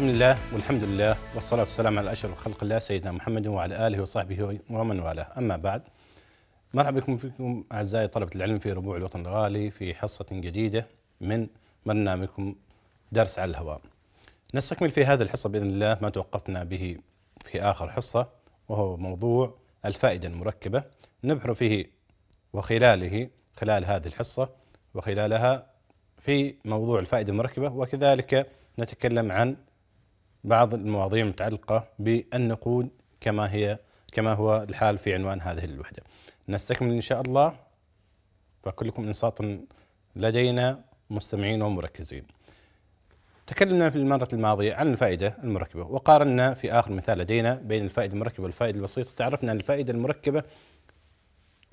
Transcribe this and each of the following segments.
بسم الله والحمد لله والصلاة والسلام على أشرف خلق الله سيدنا محمد وعلى آله وصحبه ومن والاه أما بعد مرحبا بكم فيكم أعزائي طلبة العلم في ربوع الوطن الغالي في حصة جديدة من برنامجكم درس على الهواء نستكمل في هذه الحصة بإذن الله ما توقفنا به في آخر حصة وهو موضوع الفائدة المركبة نبحر فيه وخلاله خلال هذه الحصة وخلالها في موضوع الفائدة المركبة وكذلك نتكلم عن بعض المواضيع المتعلقة بالنقود كما هي كما هو الحال في عنوان هذه الوحدة نستكمل إن شاء الله فكلكم إنصات لدينا مستمعين ومركزين تكلمنا في المرة الماضية عن الفائدة المركبة وقارنا في آخر مثال لدينا بين الفائدة المركبة والفائدة البسيطة تعرفنا أن الفائدة المركبة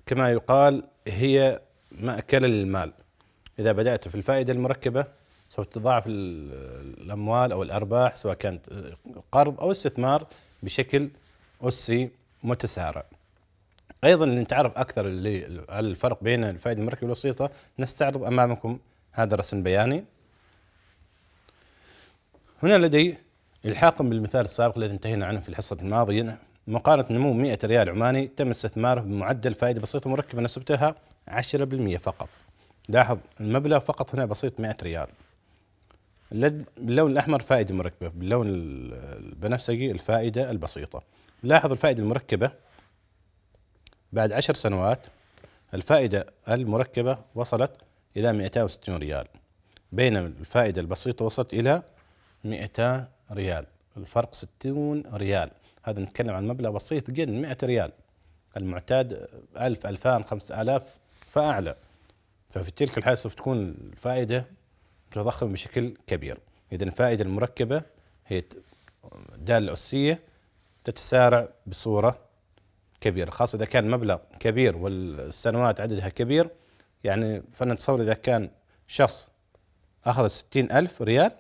كما يقال هي مأكل المال إذا بدأت في الفائدة المركبة سوف تضاعف الاموال او الارباح سواء كانت آه، قرض او استثمار بشكل اسي متسارع. ايضا لنتعرف اكثر على الفرق بين الفائده المركبه والوسيطه نستعرض امامكم هذا الرسم البياني. هنا لدي الحاقا بالمثال السابق الذي انتهينا عنه في الحصه الماضيه مقارنه نمو 100 ريال عماني تم استثماره بمعدل فائده بسيطه مركبه نسبتها 10% فقط. لاحظ المبلغ فقط هنا بسيط 100 ريال. باللون الاحمر فائده مركبه باللون البنفسجي الفائده البسيطه لاحظ الفائده المركبه بعد عشر سنوات الفائده المركبه وصلت الى 260 ريال بينما الفائده البسيطه وصلت الى 200 ريال الفرق 60 ريال هذا نتكلم عن مبلغ بسيط جدا 100 ريال المعتاد 1000 2000 5000 فاعلى ففي تلك الحالة سوف تكون الفائدة تضخم بشكل كبير إذا الفائدة المركبة هي دالة أسية تتسارع بصورة كبيرة خاصة إذا كان مبلغ كبير والسنوات عددها كبير يعني فنتصور إذا كان شخص أخذ ستين ألف ريال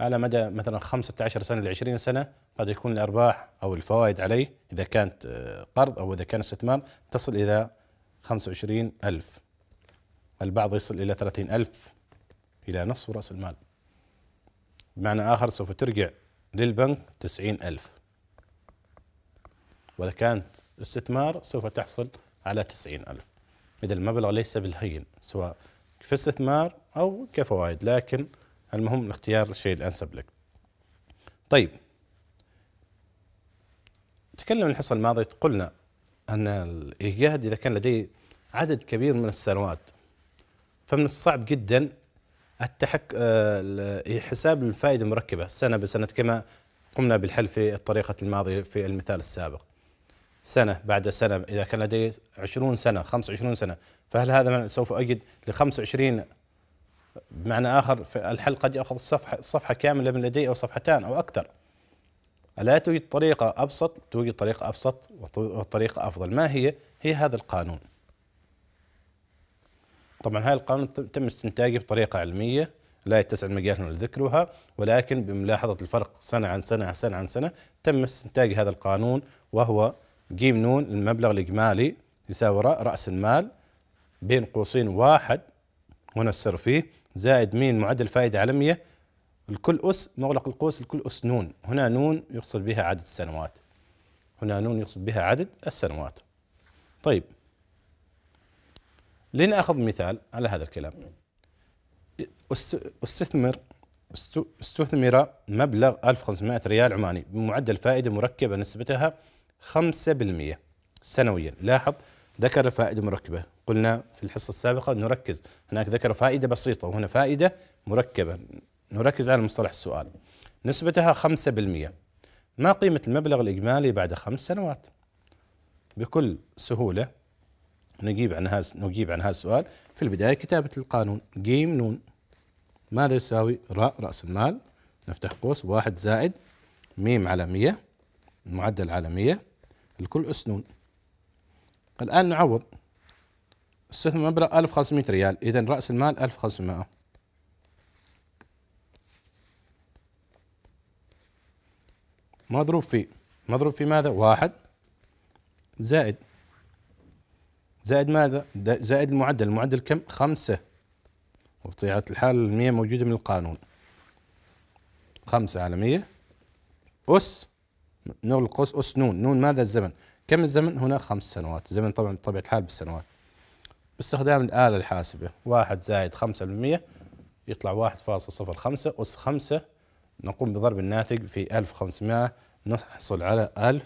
على مدى مثلا 15 سنة ل 20 سنة قد يكون الأرباح أو الفوائد عليه إذا كانت آه، قرض أو إذا كان استثمار تصل إلى 25 ألف البعض يصل إلى ثلاثين ألف إلى نصف رأس المال بمعنى آخر سوف ترجع للبنك تسعين ألف وإذا كانت استثمار سوف تحصل على تسعين ألف إذا المبلغ ليس بالهين سواء في استثمار أو كفوائد لكن المهم اختيار الشيء الأنسب لك طيب تكلم الحصة الماضية قلنا أن الإيجاد إذا كان لديه عدد كبير من السنوات فمن الصعب جدا التحك آه، إيه، حساب الفائده المركبه سنه بسنه كما قمنا بالحل في الطريقه الماضيه في المثال السابق سنه بعد سنه اذا كان لدي 20 سنه 25 سنه فهل هذا سوف اجد ل 25 بمعنى اخر الحل قد ياخذ صفحه صفحه كامله من لدي او صفحتان او اكثر الا توجد طريقه ابسط توجد طريقه ابسط وطريقه افضل ما هي هي هذا القانون طبعا هذا القانون تم استنتاجه بطريقه علميه لا يتسع المجال هنا لذكرها ولكن بملاحظه الفرق سنه عن سنه عن سنه عن سنه تم استنتاج هذا القانون وهو جيم نون المبلغ الاجمالي يساوي راس المال بين قوسين واحد هنا السر فيه زائد مين معدل فائده على 100 الكل اس نغلق القوس الكل اس نون هنا نون يقصد بها عدد السنوات هنا نون يقصد بها عدد السنوات طيب لنأخذ مثال على هذا الكلام استثمر استثمر مبلغ 1500 ريال عماني بمعدل فائدة مركبة نسبتها 5% سنويا لاحظ ذكر فائدة مركبة قلنا في الحصة السابقة نركز هناك ذكر فائدة بسيطة وهنا فائدة مركبة نركز على مصطلح السؤال نسبتها 5% ما قيمة المبلغ الإجمالي بعد خمس سنوات بكل سهولة نجيب عن هذا نجيب عن هذا السؤال في البداية كتابة القانون جيم نون ماذا يساوي راء رأس المال نفتح قوس واحد زائد ميم على مية المعدل على مية الكل أس نون الآن نعوض استثمر مبلغ 1500 ريال إذا رأس المال 1500 مضروب في مضروب في ماذا؟ واحد زائد زائد ماذا؟ زائد المعدل المعدل كم؟ خمسة وبطبيعة الحال المية موجودة من القانون خمسة على مية أس نغلق القوس أس نون نون ماذا الزمن كم الزمن هنا خمس سنوات الزمن طبعا بطبيعة الحال بالسنوات باستخدام الآلة الحاسبة واحد زائد خمسة بالمية يطلع واحد فاصل صفر خمسة أس خمسة نقوم بضرب الناتج في ألف خمسمائة نحصل على ألف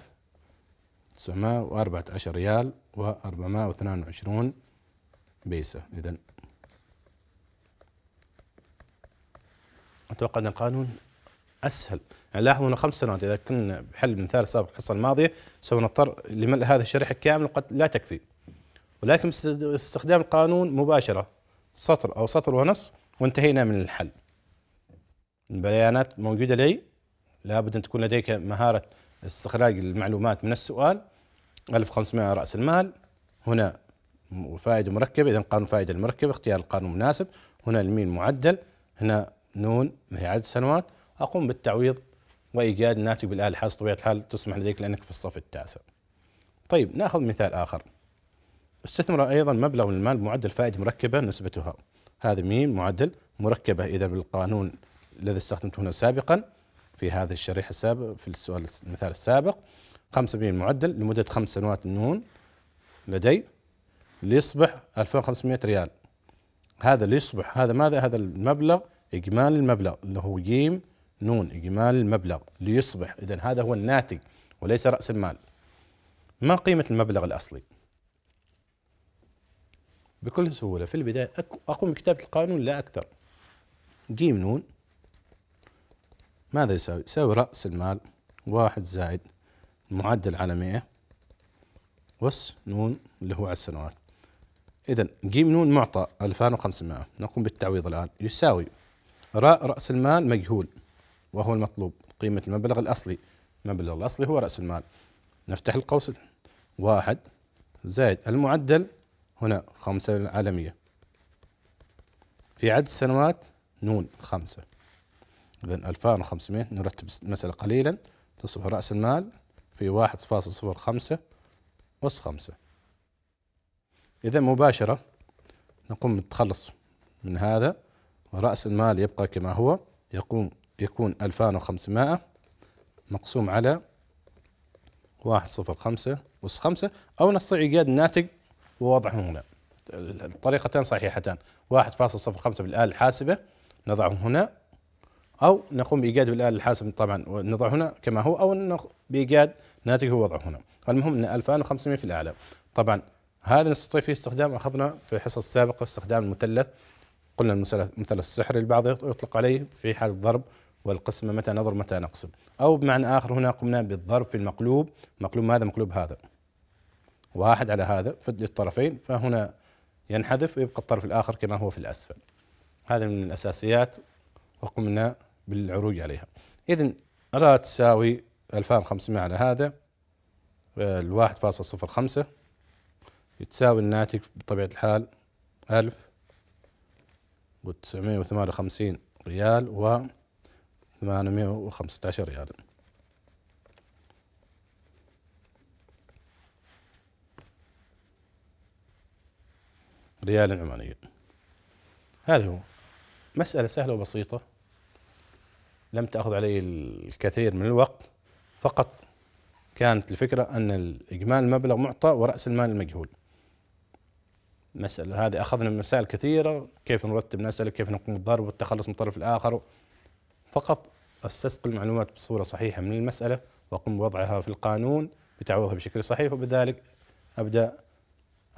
تسعمائة وأربعة عشر ريال و422 بيسة إذا أتوقع أن القانون أسهل يعني لاحظوا أنه خمس سنوات إذا كنا بحل المثال السابق الحصة الماضية سوف نضطر لملء هذا الشريحة كامل قد لا تكفي ولكن باستخدام القانون مباشرة سطر أو سطر ونص وانتهينا من الحل البيانات موجودة لي لابد أن تكون لديك مهارة استخراج المعلومات من السؤال 1500 رأس المال هنا فائدة مركبة إذا قانون فائدة المركبة اختيار القانون المناسب هنا الميم معدل هنا نون هي عدد سنوات أقوم بالتعويض وإيجاد ناتج بالآلة الحاصل طبيعة الحال تسمح لديك لأنك في الصف التاسع طيب نأخذ مثال آخر استثمر أيضا مبلغ من المال بمعدل فائدة مركبة نسبتها هذا ميم معدل مركبة إذا بالقانون الذي استخدمته هنا سابقا في هذه الشريحة السابقة في السؤال المثال السابق 5% معدل لمدة خمس سنوات النون لدي ليصبح 2500 ريال هذا ليصبح هذا ماذا هذا المبلغ إجمالي المبلغ اللي هو جيم نون إجمالي المبلغ ليصبح إذا هذا هو الناتج وليس رأس المال ما قيمة المبلغ الأصلي بكل سهولة في البداية أقوم بكتابة القانون لا أكثر جيم نون ماذا يساوي؟ يساوي رأس المال واحد زائد المعدل على 100 إيه؟ أس نون اللي هو على السنوات إذا جيم نون معطى 2500 نقوم بالتعويض الآن يساوي راء رأس المال مجهول وهو المطلوب قيمة المبلغ الأصلي المبلغ الأصلي هو رأس المال نفتح القوس واحد زائد المعدل هنا خمسة على مية في عدد السنوات نون خمسة إذا 2500 نرتب المسألة قليلا تصبح رأس المال في 1.05 أس 5 إذا مباشرة نقوم بالتخلص من هذا ورأس المال يبقى كما هو يقوم يكون 2500 مقسوم على 1.05 أس 5 أو نستطيع إيجاد الناتج ووضعه هنا الطريقتان صحيحتان 1.05 بالآلة الحاسبة نضعه هنا أو نقوم بإيجاد الآلة الحاسب طبعا ونضع هنا كما هو أو بإيجاد ناتج هو وضعه هنا المهم أن 2500 في الأعلى طبعا هذا نستطيع فيه استخدام أخذنا في الحصة السابقة استخدام المثلث قلنا المثلث السحري البعض يطلق عليه في حال الضرب والقسمة متى نضرب متى نقسم أو بمعنى آخر هنا قمنا بالضرب في المقلوب مقلوب هذا مقلوب هذا واحد على هذا للطرفين فهنا ينحذف ويبقى الطرف الآخر كما هو في الأسفل هذا من الأساسيات وقمنا بالعروج عليها إذا ألا تساوي 2500 على هذا آه، ال 1.05 يتساوي الناتج بطبيعة الحال 1958 ريال و 815 ريال ريال عمانية هذا هو مسألة سهلة وبسيطة لم تأخذ علي الكثير من الوقت فقط كانت الفكرة أن اجمال المبلغ معطى ورأس المال المجهول مسألة هذه أخذنا من مسائل كثيرة كيف نرتب نسأل كيف نقوم بالضرب والتخلص من الطرف الآخر فقط استسقي المعلومات بصورة صحيحة من المسألة وأقوم بوضعها في القانون بتعويضها بشكل صحيح وبذلك أبدأ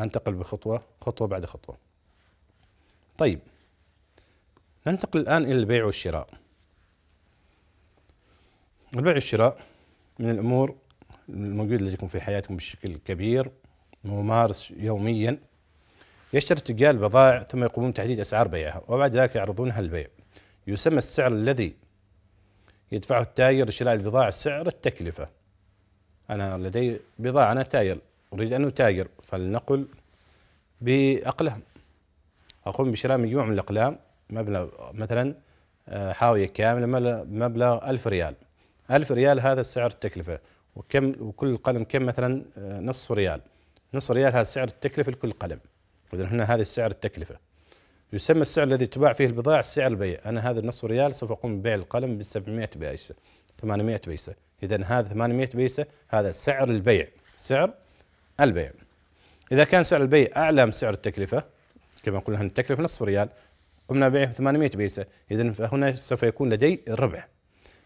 أنتقل بخطوة خطوة بعد خطوة طيب ننتقل الآن إلى البيع والشراء البيع والشراء من الامور الموجوده لديكم في حياتكم بشكل كبير ممارس يوميا يشتري التجار البضائع ثم يقومون بتحديد اسعار بيعها وبعد ذلك يعرضونها للبيع يسمى السعر الذي يدفعه التاجر لشراء البضاعة سعر التكلفة أنا لدي بضاعة أنا تاجر أريد أن أتاجر فلنقل بأقلام أقوم بشراء مجموعة من الأقلام مبلغ مثلا آه، حاوية كاملة مبلغ ألف ريال 1000 ريال هذا سعر التكلفة وكم وكل قلم كم مثلا آه، نصف ريال نصف ريال هذا سعر التكلفة لكل قلم إذا هنا هذا سعر التكلفة يسمى السعر الذي تباع فيه البضاعة سعر البيع أنا هذا النصف ريال سوف أقوم ببيع القلم ب 700 بيسة 800 بيسة إذا هذا 800 بيسة هذا سعر البيع سعر البيع إذا كان سعر البيع أعلى من سعر التكلفة كما قلنا التكلفة نصف ريال قمنا ببيعه ب 800 بيسة إذا فهنا سوف يكون لدي الربح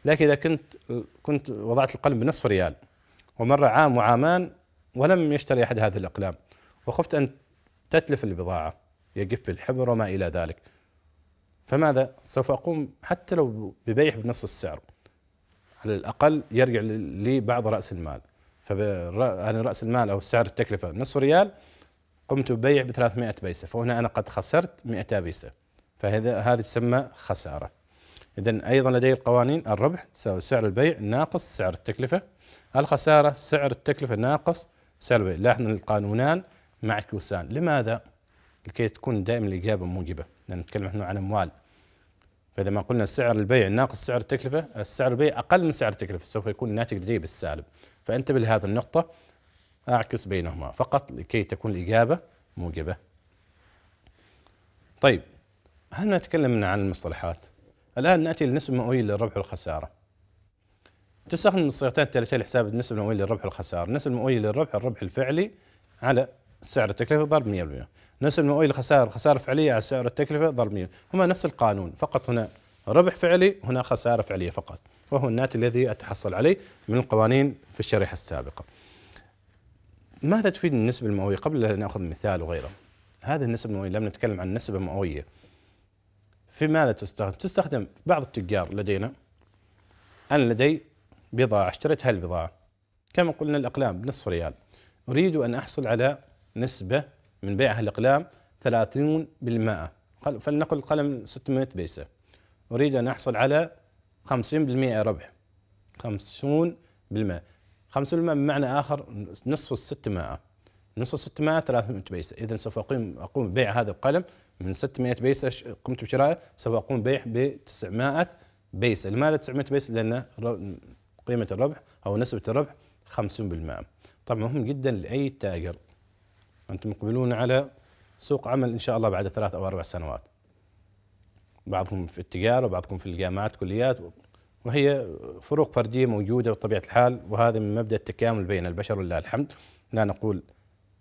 لكن إذا كنت كنت وضعت القلم بنصف ريال ومر عام وعامان ولم يشتري أحد هذه الأقلام وخفت أن تتلف البضاعة يقف الحبر وما إلى ذلك فماذا سوف أقوم حتى لو ببيع بنص السعر على الأقل يرجع لي بعض رأس المال فأنا يعني رأس المال أو سعر التكلفة نصف ريال قمت ببيع ب 300 بيسة فهنا أنا قد خسرت 200 بيسة فهذا هذه تسمى خسارة إذا أيضا لدي القوانين الربح تساوي سعر البيع ناقص سعر التكلفة الخسارة سعر التكلفة ناقص سعر البيع لاحظنا القانونان معكوسان لماذا؟ لكي تكون دائما الإجابة موجبة لأن نتكلم نحن عن أموال فإذا ما قلنا سعر البيع ناقص سعر التكلفة السعر البيع أقل من سعر التكلفة سوف يكون الناتج لدي بالسالب فأنتبه لهذه النقطة أعكس بينهما فقط لكي تكون الإجابة موجبة طيب هل نتكلم عن المصطلحات الآن نأتي للنسبة المئوية للربح والخسارة تستخدم الصيغتين التاليتين لحساب النسبة المئوية للربح والخسارة النسبة المئوية للربح الربح الفعلي على سعر التكلفة ضرب 100% النسبة المئوية للخسارة الخسارة الفعلية على سعر التكلفة ضرب 100% هما نفس القانون فقط هنا ربح فعلي هنا خسارة فعلية فقط وهو الناتج الذي أتحصل عليه من القوانين في الشريحة السابقة ماذا تفيد النسبة المئوية قبل أن نأخذ مثال وغيره هذه النسبة المئوية لم نتكلم عن نسبة مئوية في ماذا تستخدم؟ تستخدم بعض التجار لدينا أنا لدي بضاعة اشتريت هالبضاعة كما قلنا الأقلام بنصف ريال أريد أن أحصل على نسبة من بيع هالأقلام 30% فلنقل القلم 600 بيسة أريد أن أحصل على 50% ربح 50% 50% بمعنى آخر نصف 600 نصف 600 300 بيسة إذا سوف أقوم أقوم ببيع هذا القلم من 600 بيس قمت بشرائه سوف اقوم ببيع ب 900 بيس لماذا 900 بيس لان قيمه الربح او نسبه الربح 50%. طبعا مهم جدا لاي تاجر. انتم مقبلون على سوق عمل ان شاء الله بعد ثلاث او اربع سنوات. بعضكم في التجاره وبعضكم في الجامعات كليات وهي فروق فرديه موجوده بطبيعه الحال وهذا من مبدا التكامل بين البشر ولله الحمد لا نقول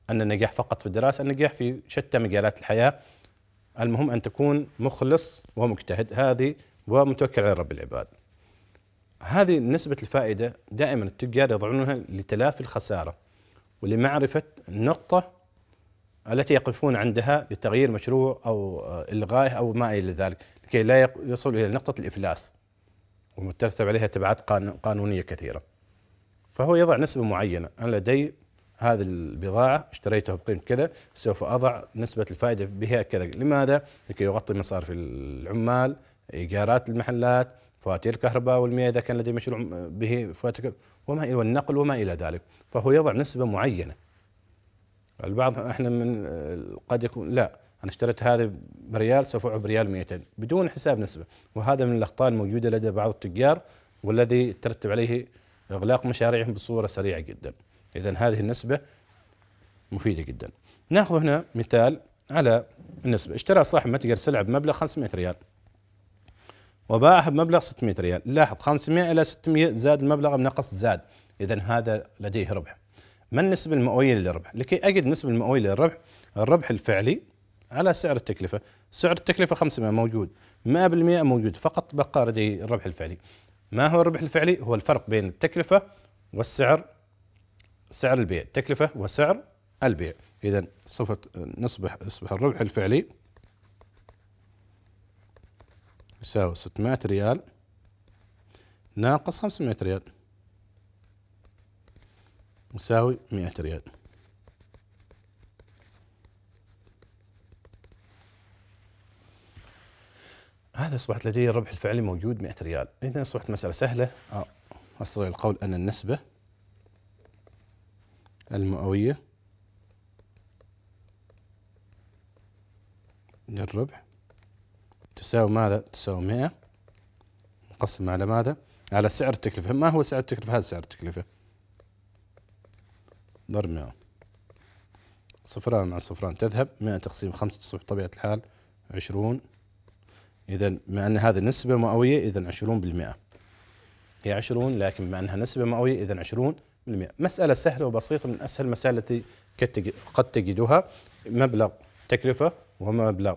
ان النجاح فقط في الدراسه النجاح في شتى مجالات الحياه المهم أن تكون مخلص ومجتهد هذه ومتوكل على رب العباد هذه نسبة الفائدة دائما التجار يضعونها لتلافي الخسارة ولمعرفة النقطة التي يقفون عندها لتغيير مشروع أو إلغائه أو ما إلى ذلك لكي لا يصل إلى نقطة الإفلاس ومترتب عليها تبعات قانونية كثيرة فهو يضع نسبة معينة أنا لدي هذه البضاعة اشتريتها بقيمة كذا سوف أضع نسبة الفائدة بها كذا لماذا؟ لكي يغطي مصاريف العمال إيجارات المحلات فواتير الكهرباء والمياه إذا كان لديه مشروع به فواتير وما والنقل وما إلى ذلك فهو يضع نسبة معينة البعض احنا من قد يكون لا انا اشتريت هذا بريال سوف ابيعه بريال 200 بدون حساب نسبه وهذا من الاخطاء الموجوده لدى بعض التجار والذي ترتب عليه اغلاق مشاريعهم بصوره سريعه جدا. إذا هذه النسبة مفيدة جدا ناخذ هنا مثال على النسبة اشترى صاحب متجر سلعة بمبلغ 500 ريال وباعها بمبلغ 600 ريال لاحظ 500 إلى 600 زاد المبلغ أم نقص زاد إذا هذا لديه ربح ما النسبة المئوية للربح لكي أجد النسبة المئوية للربح الربح الفعلي على سعر التكلفة سعر التكلفة 500 موجود 100% موجود فقط بقى لدي الربح الفعلي ما هو الربح الفعلي هو الفرق بين التكلفة والسعر سعر البيع التكلفة وسعر البيع إذا صفة نصبح يصبح الربح الفعلي يساوي 600 ريال ناقص 500 ريال يساوي 100 ريال هذا أصبحت لدي الربح الفعلي موجود 100 ريال إذا أصبحت مسألة سهلة أستطيع القول أن النسبة المئوية للربع تساوي ماذا؟ تساوي 100 مقسم على ماذا؟ على سعر التكلفة ما هو سعر التكلفة؟ هذا سعر التكلفة ضرب 100 صفران مع صفران تذهب 100 تقسيم 5 تصبح بطبيعة الحال 20 إذا بما أن هذه نسبة مئوية إذا 20% هي 20 لكن بما أنها نسبة مئوية إذا 20 مسألة سهلة وبسيطة من أسهل المسائل التي قد تجدها مبلغ تكلفة ومبلغ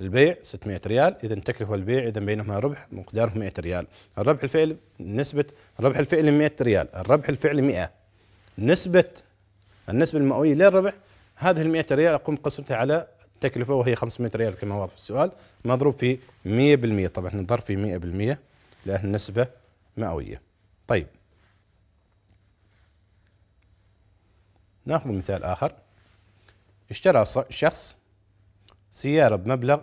البيع 600 ريال إذا تكلفة البيع إذا بينهما ربح مقداره 100 ريال الربح الفعلي نسبة الربح الفعلي 100 ريال الربح الفعلي 100 نسبة النسبة المئوية للربح هذه ال 100 ريال أقوم قسمتها على التكلفة وهي 500 ريال كما واضح في السؤال مضروب في 100% طبعا نضرب في 100% لأن النسبة مئوية طيب ناخذ مثال آخر اشترى شخص سيارة بمبلغ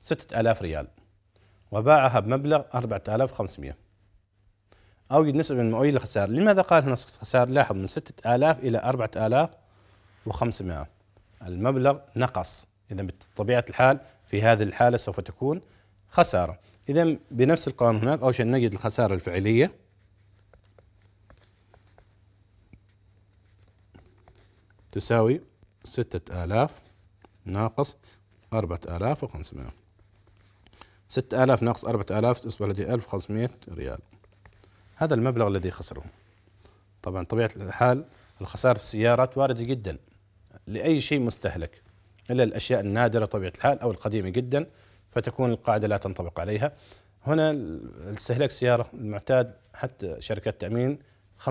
ستة آلاف ريال وباعها بمبلغ أربعة آلاف خمسمية أوجد نسبة مئوية للخسارة لماذا قال هنا خسارة لاحظ من ستة آلاف إلى أربعة آلاف المبلغ نقص إذا بطبيعة الحال في هذه الحالة سوف تكون خسارة إذا بنفس القانون هناك أول شيء نجد الخسارة الفعلية تساوي ستة آلاف ناقص أربعة آلاف وخمسمائة ستة آلاف ناقص أربعة آلاف تصبح لدي ألف وخمسمائة ريال هذا المبلغ الذي خسره طبعا طبيعة الحال الخسارة في السيارات واردة جدا لأي شيء مستهلك إلا الأشياء النادرة طبيعة الحال أو القديمة جدا فتكون القاعدة لا تنطبق عليها هنا استهلاك السيارة المعتاد حتى شركات التأمين 15%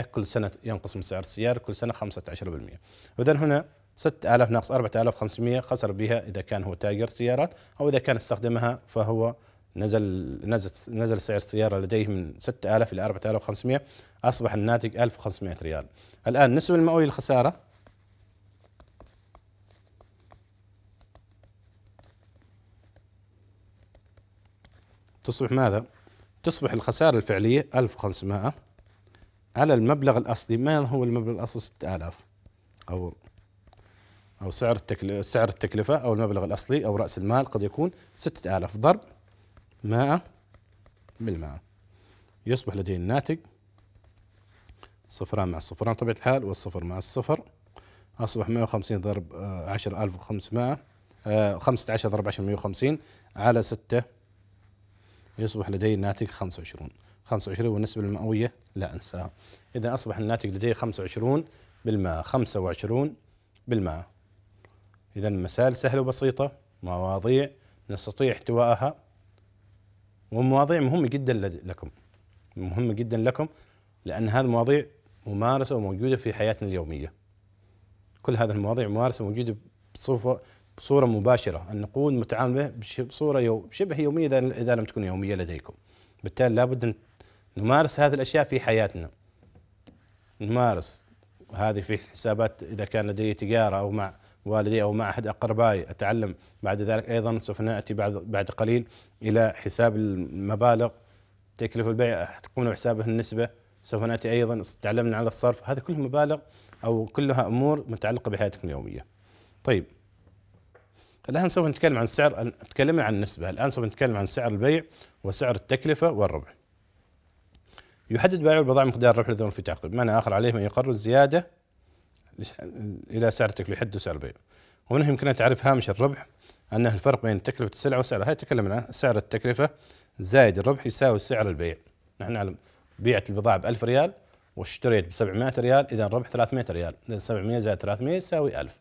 كل سنة ينقص من سعر السيارة كل سنة 15% إذا هنا 6000 ناقص 4500 خسر بها إذا كان هو تاجر سيارات أو إذا كان استخدمها فهو نزل نزل نزل سعر السيارة لديه من 6000 إلى 4500 أصبح الناتج 1500 ريال الآن النسبة المئوية للخسارة تصبح ماذا؟ تصبح الخسارة الفعلية 1500 على المبلغ الأصلي ما هو المبلغ الأصلي 6000 أو أو سعر التكلفة سعر التكلفة أو المبلغ الأصلي أو رأس المال قد يكون 6000 ضرب 100 بالمئة يصبح لدي الناتج صفران مع صفران طبيعة الحال والصفر مع الصفر أصبح 150 ضرب 10500 آه، 15 آه، ضرب 10 150 على 6 يصبح لدي الناتج 25 25 والنسبة المئوية لا أنساها إذا أصبح الناتج لدي 25 بالمئة 25 بالمئة إذا المسائل سهلة وبسيطة مواضيع نستطيع احتوائها ومواضيع مهمة جدا لكم مهمة جدا لكم لأن هذه المواضيع ممارسة وموجودة في حياتنا اليومية كل هذه المواضيع ممارسة موجودة بصفة بصورة مباشرة النقود متعاملة بصورة يو شبه يومية إذا لم تكن يومية لديكم بالتالي لابد أن نمارس هذه الأشياء في حياتنا نمارس هذه في حسابات إذا كان لدي تجارة أو مع والدي أو مع أحد أقربائي أتعلم بعد ذلك أيضا سوف نأتي بعد, بعد قليل إلى حساب المبالغ تكلفة البيع تكون حسابه النسبة سوف نأتي أيضا تعلمنا على الصرف هذه كلها مبالغ أو كلها أمور متعلقة بحياتكم اليومية طيب الآن سوف نتكلم عن سعر تكلمنا عن النسبة الآن سوف نتكلم عن سعر البيع وسعر التكلفة والربح يحدد بائع البضاعة مقدار الربح الذي في التعاقد بمعنى آخر عليه من يقرر الزيادة إلى سعر التكلفة يحدد سعر البيع ومنه ان تعرف هامش الربح أنه الفرق بين تكلفة السلعة وسعرها هاي تكلمنا سعر التكلفة زائد الربح يساوي سعر البيع نحن نعلم بيعت البضاعة ب 1000 ريال واشتريت ب 700 ريال إذا الربح 300 ريال إذا 700 زائد 300 يساوي 1000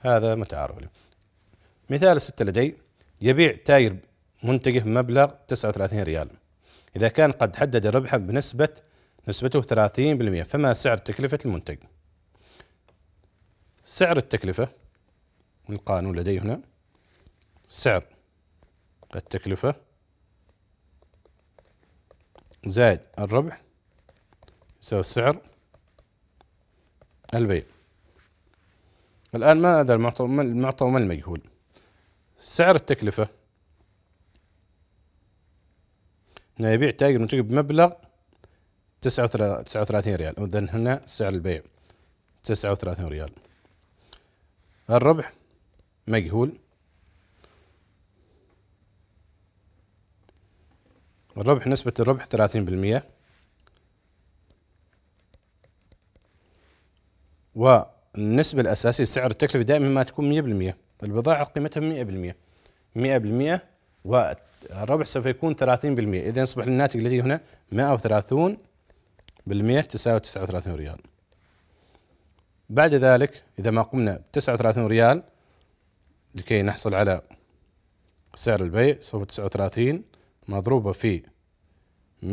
هذا متعارف عليه مثال الستة لدي يبيع تاير منتجه بمبلغ 39 ريال إذا كان قد حدد ربحا بنسبة نسبته 30% فما سعر تكلفة المنتج سعر التكلفة القانون لدي هنا سعر التكلفة زائد الربح يساوي سعر البيع الآن ماذا المعطى وما المجهول سعر التكلفة انه يبيع تاجر منتج بمبلغ 39 ريال اذا هنا سعر البيع 39 ريال الربح مجهول الربح نسبة الربح ثلاثين بالمية والنسبة الأساسية سعر التكلفة دائما ما تكون مية بالمية البضاعة قيمتها مية بالمية مية بالمية والربح سوف يكون 30% إذا يصبح الناتج الذي هنا 130 بالمئة تساوي 39 ريال بعد ذلك إذا ما قمنا ب 39 ريال لكي نحصل على سعر البيع سوف 39 مضروبة في 100%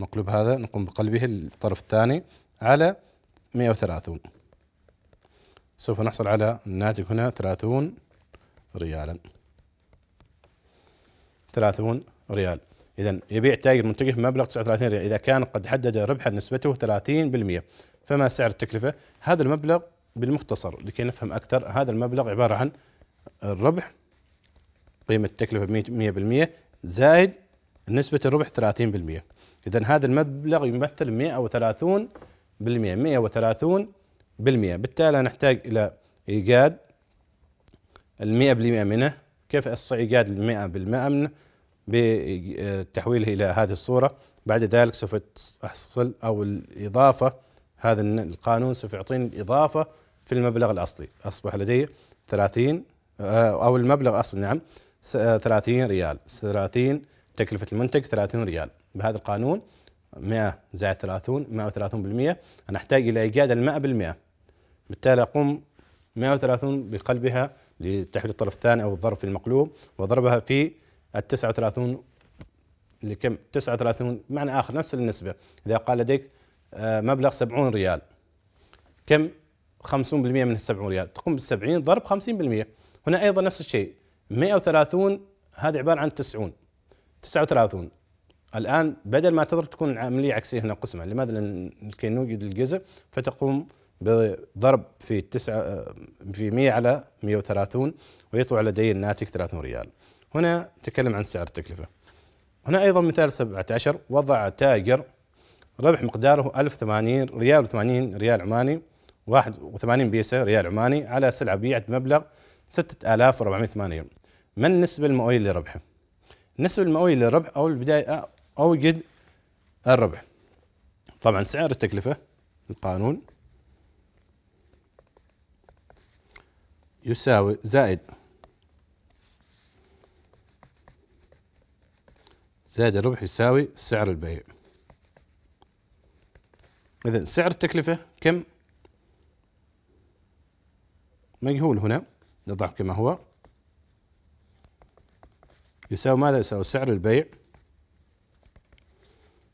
مقلوب هذا نقوم بقلبه الطرف الثاني على 130 سوف نحصل على الناتج هنا 30 ريالا 30 ريال إذا يبيع تاجر منتجه بمبلغ 39 ريال إذا كان قد حدد ربحا نسبته 30% فما سعر التكلفة؟ هذا المبلغ بالمختصر لكي نفهم أكثر هذا المبلغ عبارة عن الربح قيمة التكلفة 100% زائد نسبة الربح 30% إذا هذا المبلغ يمثل 130 بالمئة 130 بالمئة بالتالي نحتاج إلى إيجاد المئة بالمئة منه كيف الصعيقات المئة 100% من بتحويله إلى هذه الصورة بعد ذلك سوف تحصل أو الإضافة هذا القانون سوف يعطيني الإضافة في المبلغ الأصلي أصبح لدي 30 آه، أو المبلغ الأصلي نعم 30 آه، ريال 30 تكلفة المنتج 30 ريال بهذا القانون 100 زائد 30 130% أنا أحتاج إلى إيجاد ال 100% بالتالي أقوم 130 بقلبها لتحويل الطرف الثاني أو الظرف في المقلوب وضربها في ال 39 لكم 39 معنى آخر نفس النسبة إذا قال لديك آه، مبلغ 70 ريال كم 50% من 70 ريال تقوم بال 70 ضرب 50% هنا أيضا نفس الشيء 130 هذا عبارة عن 90 39 الآن بدل ما تضرب تكون العملية عكسية هنا قسمة لماذا لأن نوجد الجزء فتقوم بضرب في تسعة في 100 على 130 ويطلع لدي الناتج 30 ريال هنا تكلم عن سعر التكلفة هنا أيضا مثال 17 وضع تاجر ربح مقداره 1080 ريال و80 ريال عماني 81 بيسة ريال عماني على سلعة بيعت بمبلغ 6480 ما النسبة المئوية لربحه؟ النسبة المئوية للربح أو البداية أوجد الربح طبعا سعر التكلفة القانون يساوي زائد زائد الربح يساوي سعر البيع إذا سعر التكلفة كم؟ مجهول هنا نضعه كما هو يساوي ماذا؟ يساوي سعر البيع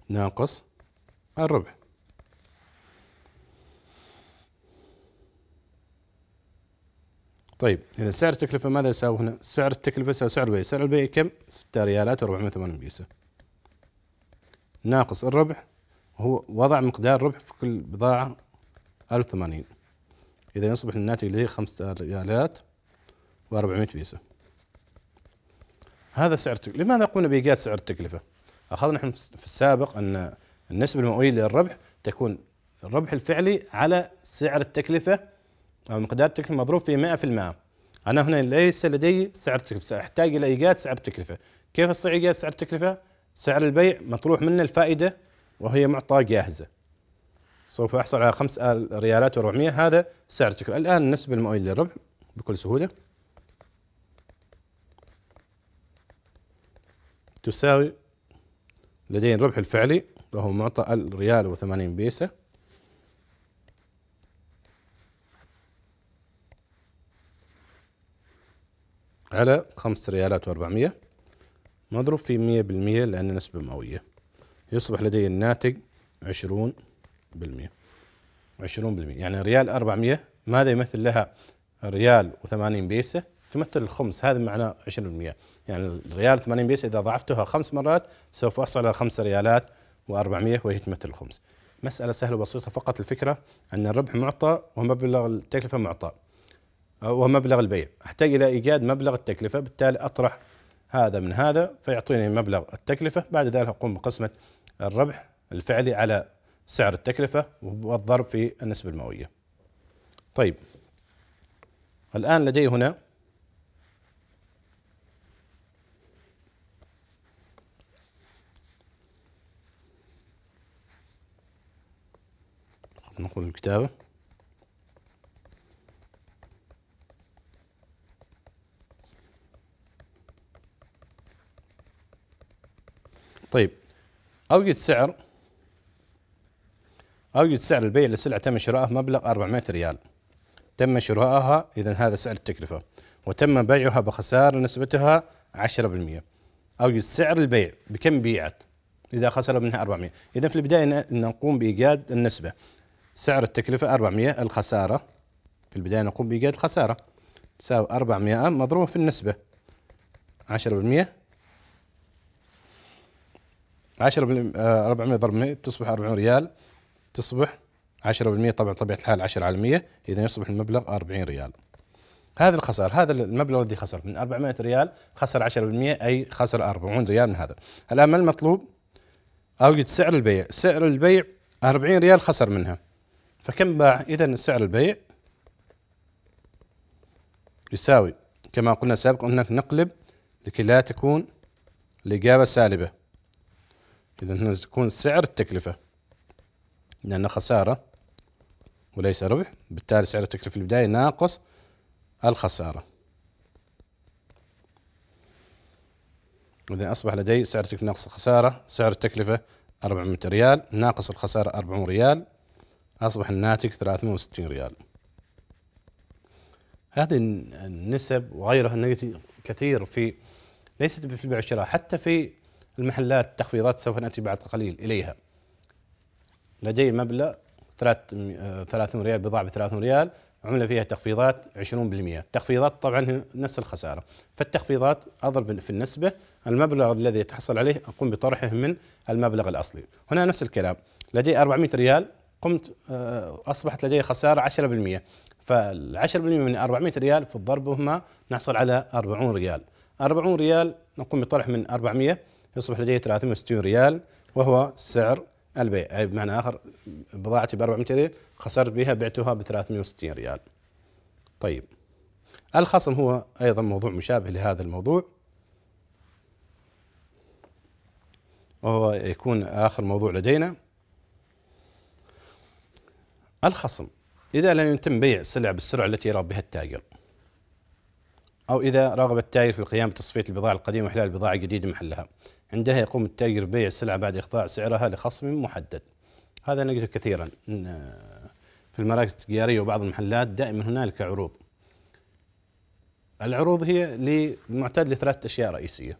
ناقص الربح طيب اذا سعر التكلفه ماذا يساوي هنا؟ سعر التكلفه يساوي سعر البيع، سعر البيع كم؟ 6 ريالات و480 بيسه. ناقص الربح هو وضع مقدار ربح في كل بضاعه 1080 اذا يصبح الناتج اللي هي 5 ريالات و400 بيسه. هذا سعر التكلفة. لماذا قمنا بايجاد سعر التكلفه؟ اخذنا احنا في السابق ان النسبه المئويه للربح تكون الربح الفعلي على سعر التكلفه أو مقدار التكلفة مضروب في 100% أنا هنا ليس لدي سعر تكلفة سأحتاج إلى إيجاد سعر تكلفة كيف أستطيع إيجاد سعر تكلفة؟ سعر البيع مطروح منه الفائدة وهي معطاة جاهزة سوف أحصل على 5 ريالات و400 هذا سعر التكلفة الآن النسبة المئوية للربح بكل سهولة تساوي لدي الربح الفعلي وهو معطى الريال و80 بيسة على خمسة ريالات وأربعمية مضروب في مية بالمية لأن نسبة مئوية يصبح لدي الناتج عشرون بالمية عشرون بالمية يعني ريال أربعمية ماذا يمثل لها ريال وثمانين بيسة تمثل الخمس هذا معناه 20% بالمية يعني الريال 80 بيسة إذا ضعفتها خمس مرات سوف أصل على خمسة ريالات وأربعمية وهي تمثل الخمس مسألة سهلة وبسيطة فقط الفكرة أن الربح معطى ومبلغ التكلفة معطى ومبلغ البيع أحتاج إلى إيجاد مبلغ التكلفة بالتالي أطرح هذا من هذا فيعطيني مبلغ التكلفة بعد ذلك أقوم بقسمة الربح الفعلي على سعر التكلفة والضرب في النسبة المئوية طيب الآن لدي هنا نقول الكتابة طيب أوجد سعر أوجد سعر البيع لسلعة تم شرائها مبلغ 400 ريال تم شرائها إذا هذا سعر التكلفة وتم بيعها بخسارة نسبتها 10% أوجد سعر البيع بكم بيعت إذا خسر منها 400 إذا في البداية نقوم بإيجاد النسبة سعر التكلفة 400 الخسارة في البداية نقوم بإيجاد الخسارة تساوي 400 مضروبة في النسبة 10% 10 400 آه، ضرب 100 تصبح 40 ريال تصبح 10% طبعا طبيعه الحال 10 على 100 اذا يصبح المبلغ 40 ريال هذا الخسارة هذا المبلغ الذي خسر من 400 ريال خسر 10% أي خسر 40 ريال من هذا الآن ما المطلوب أوجد سعر البيع سعر البيع 40 ريال خسر منها فكم باع إذا سعر البيع يساوي كما قلنا سابقا أنك نقلب لكي لا تكون الإجابة سالبة إذا هنا تكون سعر التكلفة لأن خسارة وليس ربح بالتالي سعر التكلفة في البداية ناقص الخسارة إذا أصبح لدي سعر التكلفة ناقص الخسارة سعر التكلفة 400 ريال ناقص الخسارة 400 ريال أصبح الناتج 360 ريال هذه النسب وغيرها كثير في ليست في البيع والشراء حتى في المحلات التخفيضات سوف نأتي بعد قليل إليها لدي مبلغ 30 ريال بضاعة ب 30 ريال عملة فيها تخفيضات 20% التخفيضات طبعا نفس الخسارة فالتخفيضات أضرب في النسبة المبلغ الذي تحصل عليه أقوم بطرحه من المبلغ الأصلي هنا نفس الكلام لدي 400 ريال قمت آه، أصبحت لدي خسارة 10% فال 10% من 400 ريال في الضرب هما نحصل على 40 ريال 40 ريال نقوم بطرح من 400 يصبح لديه 360 ريال وهو سعر البيع أي بمعنى آخر بضاعتي ب 400 ريال خسرت بها بعتها ب 360 ريال طيب الخصم هو أيضا موضوع مشابه لهذا الموضوع وهو يكون آخر موضوع لدينا الخصم إذا لم يتم بيع السلع بالسرعة التي يرغب بها التاجر أو إذا رغب التاجر في القيام بتصفية البضاعة القديمة وإحلال البضاعة الجديدة محلها عندها يقوم التاجر ببيع السلعة بعد إخضاع سعرها لخصم محدد هذا نجده كثيرا آه، في المراكز التجارية وبعض المحلات دائما هنالك عروض العروض هي للمعتاد لثلاث أشياء رئيسية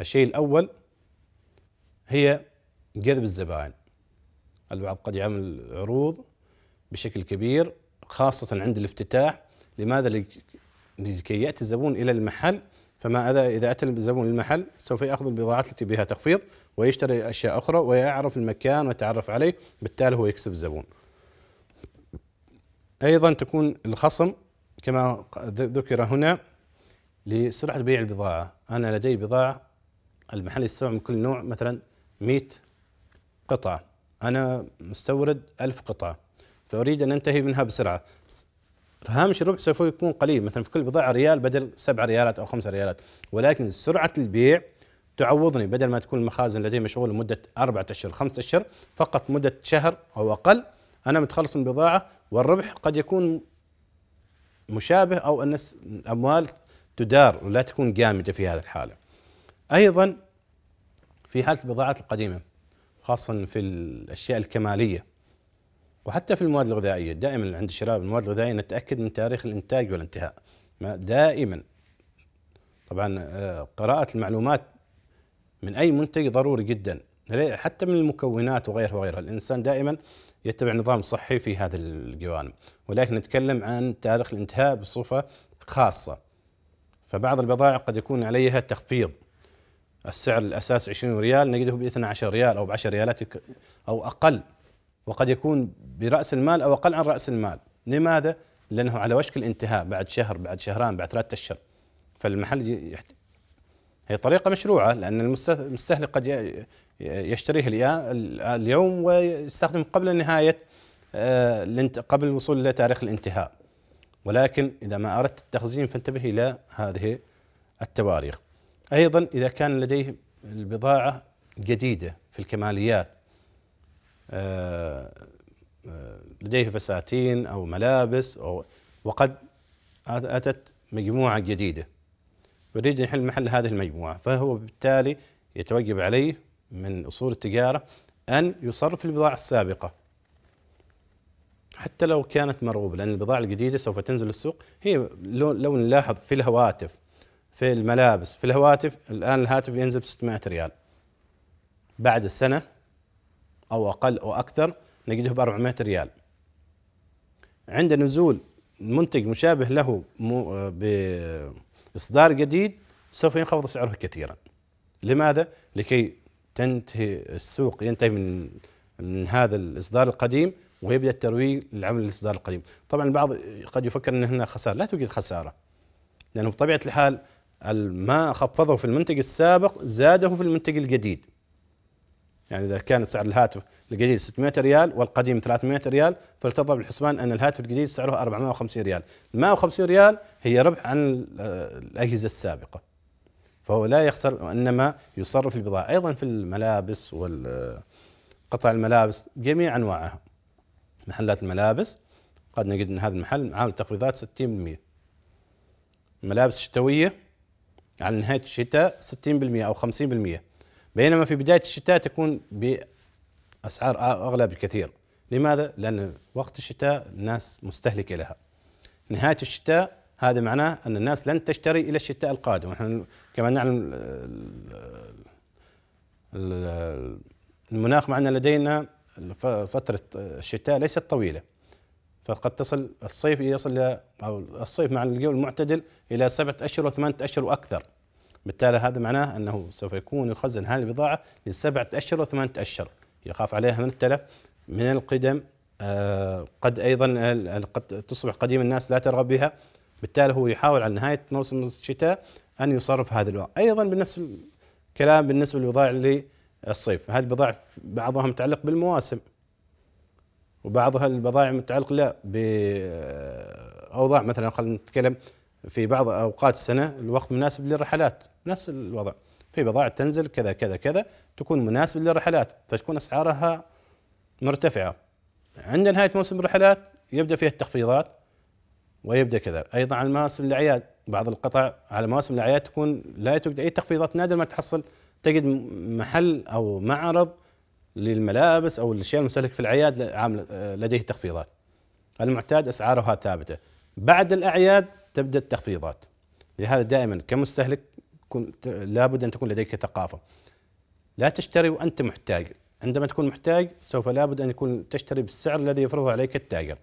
الشيء الأول هي جذب الزبائن البعض قد يعمل عروض بشكل كبير خاصة عند الافتتاح لماذا لكي يأتي الزبون إلى المحل فماذا إذا أتى الزبون للمحل سوف يأخذ البضاعات التي بها تخفيض ويشتري أشياء أخرى ويعرف المكان ويتعرف عليه بالتالي هو يكسب الزبون أيضا تكون الخصم كما ذكر هنا لسرعة بيع البضاعة أنا لدي بضاعة المحل يستوعب من كل نوع مثلا 100 قطعة أنا مستورد ألف قطعة فأريد أن أنتهي منها بسرعة هامش الربح سوف يكون قليل مثلا في كل بضاعه ريال بدل سبعة ريالات او خمسة ريالات ولكن سرعه البيع تعوضني بدل ما تكون المخازن لدي مشغول لمده أربعة اشهر خمسة اشهر فقط مده شهر او اقل انا متخلص من بضاعه والربح قد يكون مشابه او ان الاموال تدار ولا تكون جامده في هذه الحاله. ايضا في حاله البضاعات القديمه خاصه في الاشياء الكماليه وحتى في المواد الغذائيه دائما عند شراء المواد الغذائيه نتاكد من تاريخ الانتاج والانتهاء دائما طبعا آه، قراءه المعلومات من اي منتج ضروري جدا حتى من المكونات وغيرها وغيرها الانسان دائما يتبع نظام صحي في هذه الجوانب ولكن نتكلم عن تاريخ الانتهاء بصفه خاصه فبعض البضائع قد يكون عليها تخفيض السعر الاساس 20 ريال نجده ب 12 ريال او ب 10 ريالات او اقل وقد يكون برأس المال أو أقل عن رأس المال لماذا؟ لأنه على وشك الانتهاء بعد شهر بعد شهران بعد ثلاثة أشهر فالمحل يحت... هي طريقة مشروعة لأن المستهلك قد يشتريه اليوم ويستخدم قبل نهاية آه، قبل الوصول إلى تاريخ الانتهاء ولكن إذا ما أردت التخزين فانتبه إلى هذه التواريخ أيضا إذا كان لديه البضاعة جديدة في الكماليات آه، آه، لديه فساتين أو ملابس أو وقد أتت مجموعة جديدة يريد ان يحل محل هذه المجموعة فهو بالتالي يتوجب عليه من أصول التجارة أن يصرف البضاعة السابقة حتى لو كانت مرغوبة لأن البضاعة الجديدة سوف تنزل السوق هي لو, لو نلاحظ في الهواتف في الملابس في الهواتف الآن الهاتف ينزل ب 600 ريال بعد السنة أو أقل أو أكثر نجده ب 400 ريال عند نزول منتج مشابه له بإصدار جديد سوف ينخفض سعره كثيرا لماذا؟ لكي تنتهي السوق ينتهي من من هذا الإصدار القديم ويبدأ الترويج لعمل الإصدار القديم طبعا البعض قد يفكر أن هنا خسارة لا توجد خسارة لأنه بطبيعة الحال ما خفضه في المنتج السابق زاده في المنتج الجديد يعني إذا كانت سعر الهاتف الجديد 600 ريال والقديم 300 ريال فلتضرب بالحسبان أن الهاتف الجديد سعره 450 ريال 150 ريال هي ربح عن الأجهزة السابقة فهو لا يخسر وانما يصرف البضاعة أيضا في الملابس وقطع الملابس جميع أنواعها محلات الملابس قد نجد أن هذا المحل عامل تخفيضات 60% ملابس شتوية على نهاية الشتاء 60% أو 50% بينما في بداية الشتاء تكون بأسعار أغلى بكثير لماذا؟ لأن وقت الشتاء الناس مستهلكة لها نهاية الشتاء هذا معناه أن الناس لن تشتري إلى الشتاء القادم ونحن كما نعلم المناخ معنا لدينا فترة الشتاء ليست طويلة فقد تصل الصيف يصل أو الصيف مع الجو المعتدل إلى سبعة أشهر وثمانية أشهر وأكثر بالتالي هذا معناه أنه سوف يكون يخزن هذه البضاعة لسبعة أشهر وثمانية أشهر يخاف عليها من التلف من القدم آه، قد أيضا قد تصبح قديم الناس لا ترغب بها بالتالي هو يحاول على نهاية موسم الشتاء أن يصرف هذه البضاعة أيضا بالنفس الكلام بالنسبة للبضائع للصيف هذه البضائع بعضها متعلق بالمواسم وبعضها البضائع متعلقة لا بأوضاع آه، مثلا خلينا نتكلم في بعض أوقات السنة الوقت مناسب للرحلات نفس الوضع في بضاعة تنزل كذا كذا كذا تكون مناسبة للرحلات فتكون أسعارها مرتفعة عند نهاية موسم الرحلات يبدأ فيها التخفيضات ويبدأ كذا أيضا على مواسم الأعياد بعض القطع على مواسم الأعياد تكون لا توجد أي تخفيضات نادر ما تحصل تجد محل أو معرض للملابس أو الأشياء المستهلكة في الأعياد عامل آه، لديه تخفيضات المعتاد أسعارها ثابتة بعد الأعياد تبدأ التخفيضات لهذا دائما كمستهلك كنت لابد ان تكون لديك ثقافه. لا تشتري وانت محتاج، عندما تكون محتاج سوف لابد ان يكون تشتري بالسعر الذي يفرضه عليك التاجر.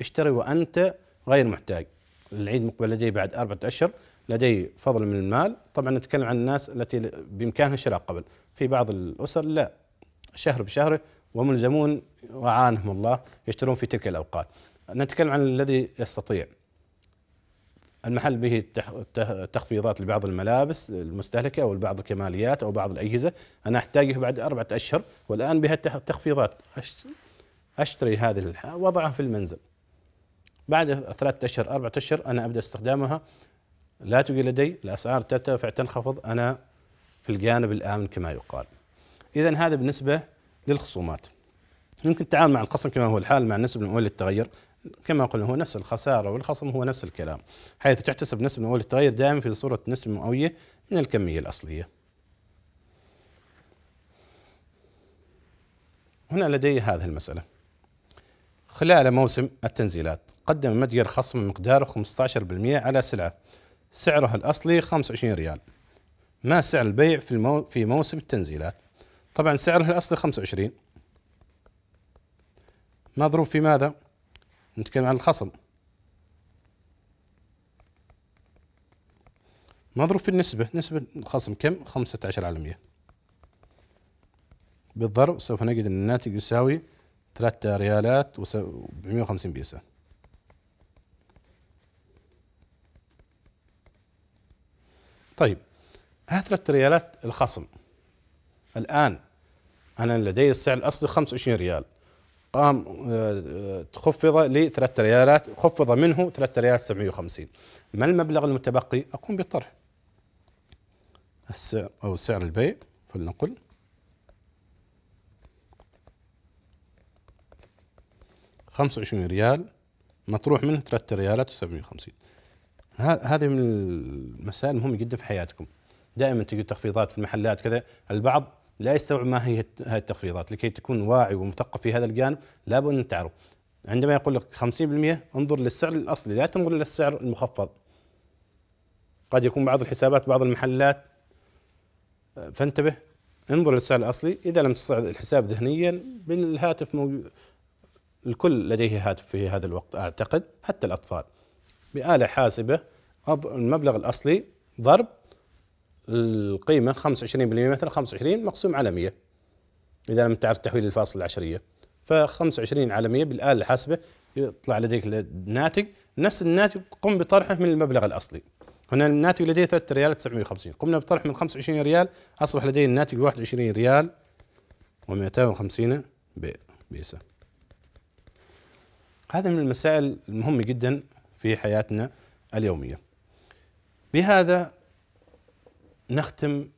اشتري وانت غير محتاج. العيد مقبل لدي بعد اربعه اشهر، لدي فضل من المال، طبعا نتكلم عن الناس التي بامكانها شراء قبل، في بعض الاسر لا شهر بشهر وملزمون وعانهم الله يشترون في تلك الاوقات. نتكلم عن الذي يستطيع. المحل به تخفيضات لبعض الملابس المستهلكة أو بعض الكماليات أو بعض الأجهزة أنا أحتاجه بعد أربعة أشهر والآن بها تخفيضات أشتري هذه الحاجة وضعها في المنزل بعد ثلاثة أشهر أربعة أشهر أنا أبدأ استخدامها لا توجد لدي الأسعار ترتفع تنخفض أنا في الجانب الآمن كما يقال إذا هذا بالنسبة للخصومات يمكن التعامل مع الخصم كما هو الحال مع النسب المؤول للتغير كما قلنا هو نفس الخسارة والخصم هو نفس الكلام حيث تحتسب نسبة مئوية التغير دائما في صورة نسبة مئوية من الكمية الأصلية هنا لدي هذه المسألة خلال موسم التنزيلات قدم متجر خصم مقداره 15% على سلعة سعرها الأصلي 25 ريال ما سعر البيع في, المو... في موسم التنزيلات طبعا سعرها الأصلي 25 مضروب في ماذا؟ نتكلم عن الخصم نضرب في النسبة نسبة الخصم كم؟ خمسة عشر على مية بالضرب سوف نجد أن الناتج يساوي ثلاثة ريالات و بمية وخمسين بيسة طيب هات ثلاثة ريالات الخصم الآن أنا لدي السعر الأصلي خمسة وعشرين ريال الارقام ل 3 ريالات خفض منه 3 ريالات 750 ما المبلغ المتبقي اقوم بالطرح السعر او سعر البيع فلنقل خمسة وعشرين ريال مطروح منه ثلاثة ريالات وسبعمية وخمسين هذه من المسائل مهمة جدا في حياتكم دائما تجد تخفيضات في المحلات كذا البعض لا يستوعب ما هي هذه التخفيضات لكي تكون واعي ومثقف في هذا الجانب لابد ان تعرف عندما يقول لك 50% انظر للسعر الاصلي لا تنظر للسعر المخفض قد يكون بعض الحسابات بعض المحلات آه، فانتبه انظر للسعر الاصلي اذا لم تستطع الحساب ذهنيا بالهاتف مو... الكل لديه هاتف في هذا الوقت اعتقد حتى الاطفال بآلة حاسبة المبلغ الاصلي ضرب القيمة 25% مثلا 25 مقسوم على 100 إذا لم تعرف تحويل الفاصل العشرية ف 25 على 100 بالآلة الحاسبة يطلع لديك الناتج نفس الناتج قم بطرحه من المبلغ الأصلي هنا الناتج لدي 3 ريال 950 قمنا بطرح من 25 ريال أصبح لدي الناتج 21 ريال و250 بيسة هذا من المسائل المهمة جدا في حياتنا اليومية بهذا نختم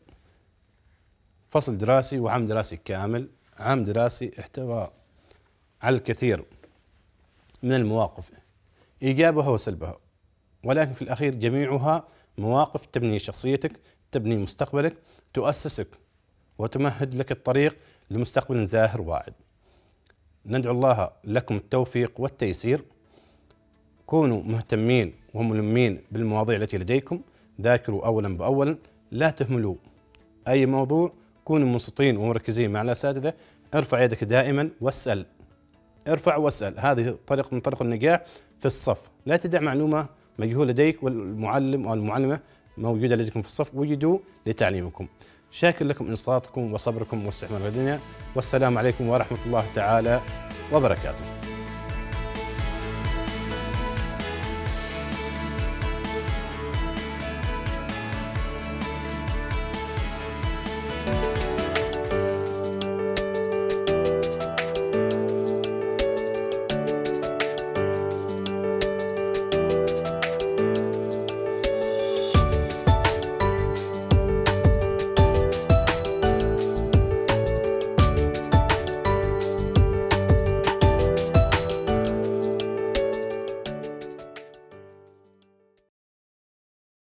فصل دراسي وعام دراسي كامل عام دراسي احتوى على الكثير من المواقف إيجابها وسلبها ولكن في الأخير جميعها مواقف تبني شخصيتك تبني مستقبلك تؤسسك وتمهد لك الطريق لمستقبل زاهر واعد ندعو الله لكم التوفيق والتيسير كونوا مهتمين وملمين بالمواضيع التي لديكم ذاكروا أولا بأولا لا تهملوا اي موضوع كونوا منصتين ومركزين مع الاساتذه ارفع يدك دائما واسال ارفع واسال هذه طريق من طرق النجاح في الصف لا تدع معلومه مجهوله لديك والمعلم او المعلمه موجوده لديكم في الصف وجدوا لتعليمكم شاكر لكم انصاتكم وصبركم واستحمال الدنيا والسلام عليكم ورحمه الله تعالى وبركاته